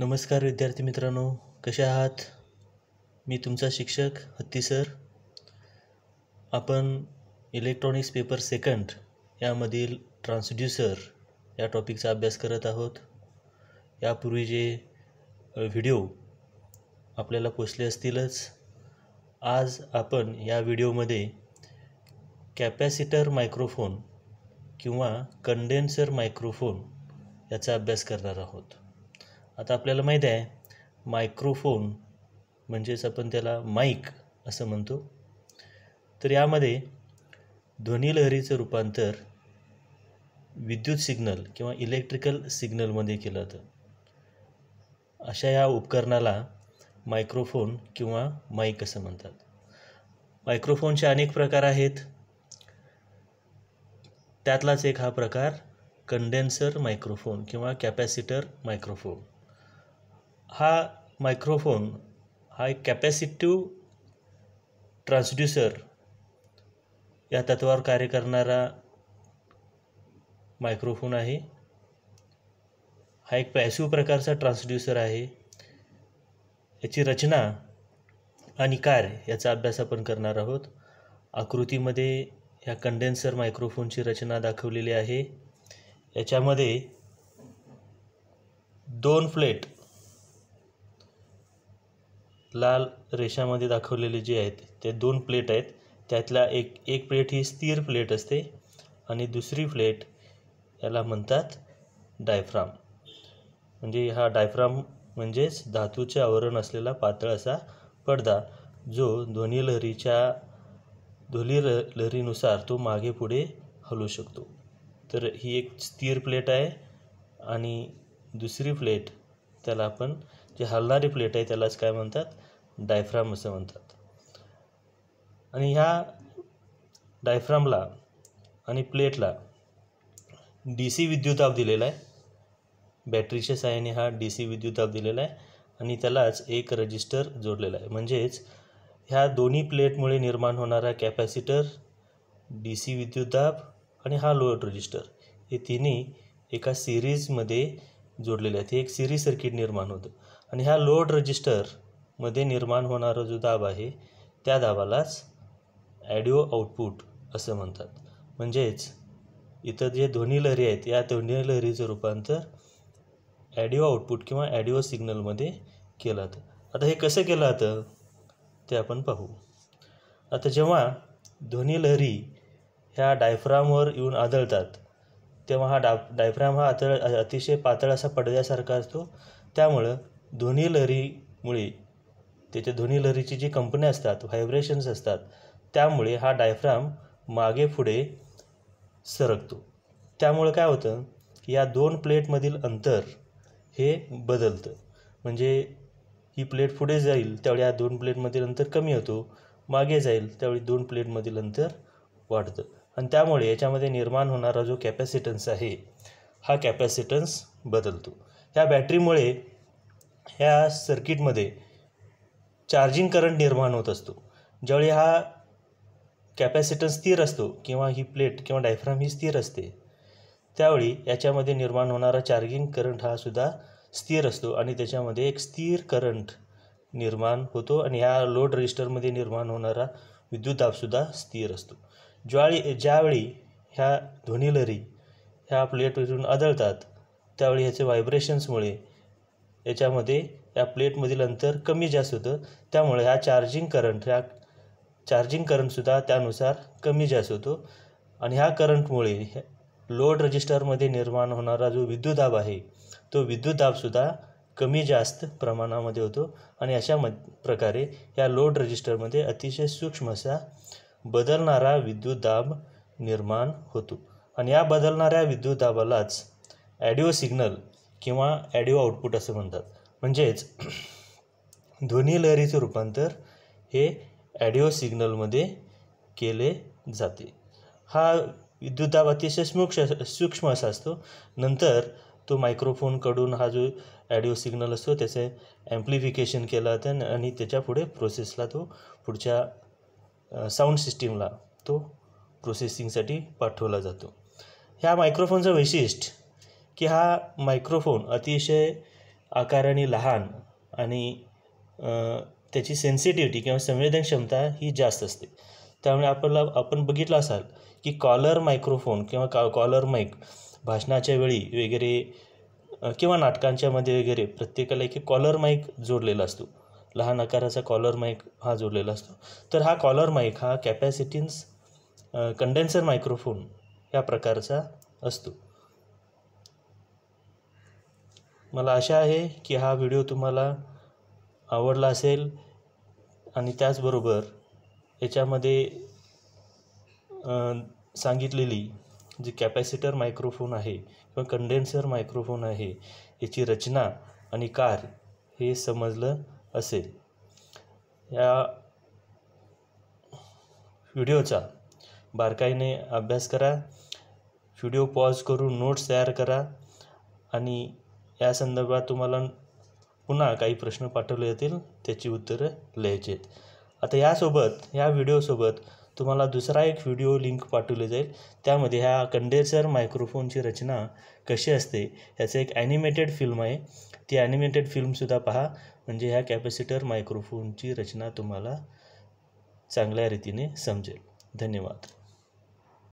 नमस्कार विद्यार्थी मित्रांनो कसे आहात मी तुमचा शिक्षक हत्ती सर आपण इलेक्ट्रॉनिक्स पेपर सेकंड यामधील ट्रान्सड्युसर या टॉपिकचा अभ्यास करत आहोत यापूर्वी जे व्हिडिओ आपल्याला पोचले असतीलच आज आपण या व्हिडिओमध्ये कॅपॅसिटर मायक्रोफोन किंवा कंडेन्सर मायक्रोफोन याचा अभ्यास करणार आहोत आता आपल्याला माहीत आहे मायक्रोफोन म्हणजेच आपण त्याला माईक असं म्हणतो तर यामध्ये ध्वनीलहरीचं रूपांतर विद्युत सिग्नल किंवा इलेक्ट्रिकल सिग्नलमध्ये केलं जातं अशा या उपकरणाला मायक्रोफोन किंवा माईक असं म्हणतात मायक्रोफोनचे अनेक प्रकार आहेत त्यातलाच एक हा प्रकार कंडेन्सर मायक्रोफोन किंवा कॅपॅसिटर मायक्रोफोन हा मायक्रोफोन हा एक कॅपॅसिटिव्ह ट्रान्सड्युसर या तत्वावर कार्य करणारा मायक्रोफोन आहे हा एक पॅसिव प्रकारचा ट्रान्सड्युसर आहे याची रचना आणि कार्य याचा अभ्यास आपण करणार आहोत आकृतीमध्ये ह्या कंडेन्सर मायक्रोफोनची रचना दाखवलेली आहे याच्यामध्ये दोन फ्लेट लाल रेषामध्ये दाखवलेले जे आहेत ते दोन प्लेट आहेत त्यातला एक एक प्लेट ही स्थिर प्लेट असते आणि दुसरी प्लेट याला म्हणतात डायफ्राम म्हणजे हा डायफ्राम म्हणजेच धातूचे आवरण असलेला पातळ असा पडदा जो ध्वनी लहरीच्या ध्वनी लहरीनुसार तो मागे पुढे हलू शकतो तर ही एक स्थिर प्लेट आहे आणि दुसरी प्लेट त्याला आपण जे हलणारी प्लेट आहे त्यालाच काय म्हणतात डायफ्राम असं म्हणतात आणि ह्या डायफ्रामला आणि प्लेटला डी सी विद्युताप दिलेला आहे बॅटरीच्या साहाय्याने हा डी सी विद्युताप दिलेला आहे आणि त्यालाच एक रजिस्टर जोडलेला आहे म्हणजेच ह्या दोन्ही प्लेटमुळे निर्माण होणारा कॅपॅसिटर डी सी दाब आणि हा लोड रजिस्टर हे तिन्ही एका सिरीजमध्ये जोडलेले आहेत हे एक सिरी सर्किट निर्माण होतं आणि ह्या लोड रजिस्टरमध्ये निर्माण होणारा जो दाब आहे त्या दाबालाच ॲडिओ आउटपुट असं म्हणतात म्हणजेच इतर जे ध्वनी लहरी आहेत या ध्वनी लहरीचं रूपांतर ॲडिओ आउटपुट किंवा ॲडिओ सिग्नलमध्ये केलं जातं आता हे कसं केलं जातं ते आपण पाहू आता जेव्हा ध्वनी लहरी ह्या डायफ्रामवर येऊन आदळतात तेव्हा हा डा डायफ्राम हा अतळ अतिशय पातळ असा पडद्यासारखा असतो त्यामुळं ध्वनी लहरीमुळे त्याच्या ध्वनी लहरीची जी कंपनी असतात व्हायब्रेशन्स असतात त्यामुळे हा डायफ्राम मागे पुढे सरकतो त्यामुळं काय होतं की या दोन प्लेटमधील अंतर हे बदलतं म्हणजे ही प्लेट पुढे जाईल त्यावेळी या दोन प्लेटमधील अंतर कमी होतो मागे जाईल त्यावेळी दोन प्लेटमधील अंतर वाढतं आणि त्यामुळे याच्यामध्ये निर्माण होणारा जो कॅपॅसिटन्स आहे हा कॅपॅसिटन्स बदलतो ह्या बॅटरीमुळे ह्या सर्किटमध्ये चार्जिंग करंट निर्माण होत असतो ज्यावेळी हा कॅपॅसिटन्स स्थिर असतो किंवा ही प्लेट किंवा डायफ्राम ही स्थिर असते त्यावेळी याच्यामध्ये निर्माण होणारा चार्जिंग करंट हा सुद्धा स्थिर असतो आणि त्याच्यामध्ये एक स्थिर करंट निर्माण होतो आणि ह्या लोड रजिस्टरमध्ये निर्माण होणारा विद्युत स्थिर असतो ज्वाळी ज्यावेळी ह्या लहरी ह्या प्लेटवरून आदळतात त्यावेळी ह्याचे व्हायब्रेशन्समुळे याच्यामध्ये या प्लेटमधील अंतर कमी जास्त होतं त्यामुळे ह्या चार्जिंग करंट ह्या चार्जिंग करंटसुद्धा त्यानुसार कमी जास्त होतो आणि ह्या करंटमुळे लोड रजिस्टरमध्ये निर्माण होणारा जो विद्युतदाब आहे तो विद्युतदाबसुद्धा कमी जास्त प्रमाणामध्ये होतो आणि अशा म प्रकारे या लोड रजिस्टरमध्ये अतिशय सूक्ष्म असा बदलणारा विद्युतदाब निर्माण होतो आणि या बदलणाऱ्या विद्युतदाबालाच ॲडिओ सिग्नल किंवा ॲडिओ आउटपुट असं म्हणतात म्हणजेच ध्वनी लहरीचं रूपांतर हे ॲडिओ सिग्नलमध्ये केले जाते हा विद्युतदाब अतिशय सूक्ष सूक्ष्म असा असतो नंतर तो मायक्रोफोनकडून हा जो ॲडिओ सिग्नल असतो त्याचे ॲम्प्लिफिकेशन केलं जातं आणि त्याच्या पुढे प्रोसेसला तो पुढच्या साऊंड सिस्टीमला तो प्रोसेसिंगसाठी पाठवला जातो ह्या मायक्रोफोनचं वैशिष्ट्य की हा मायक्रोफोन अतिशय आकाराने लहान आणि त्याची सेन्सिटिव्हिटी किंवा संवेदन क्षमता ही जास्त असते त्यामुळे आपल्याला आपण बघितलं असाल की कॉलर मायक्रोफोन किंवा का कॉलर माईक भाषणाच्या वेळी वगैरे किंवा नाटकांच्यामध्ये वगैरे प्रत्येकाला एक कॉलर माईक जोडलेला असतो लहान आकाराचा कॉलर माईक हा जोडलेला असतो तर हा कॉलर माईक हा कॅपॅसिटीन्स कंडेन्सर मायक्रोफोन या प्रकारचा असतो मला आशा आहे की हा व्हिडिओ तुम्हाला आवडला असेल आणि त्याचबरोबर याच्यामध्ये सांगितलेली जी कॅपॅसिटर मायक्रोफोन आहे किंवा कंडेन्सर मायक्रोफोन आहे याची रचना आणि कार हे समजलं असेल या व्हिडिओचा बारकाईने अभ्यास करा व्हिडिओ पॉज करून नोट्स तयार करा आणि या संदर्भात तुम्हाला पुन्हा काही प्रश्न पाठवले जातील त्याची उत्तरं लिहायची आहेत आता यासोबत या व्हिडिओसोबत तुम्हाला दुसरा एक व्हिडिओ लिंक पाठवले जाईल त्यामध्ये ह्या कंडेन्सर मायक्रोफोनची रचना कशी असते ह्याचं एक ॲनिमेटेड फिल्म आहे ती ॲनिमेटेड फिल्मसुद्धा पहा म्हणजे ह्या कॅपॅसिटर मायक्रोफोनची रचना तुम्हाला चांगल्या रीतीने समजेल धन्यवाद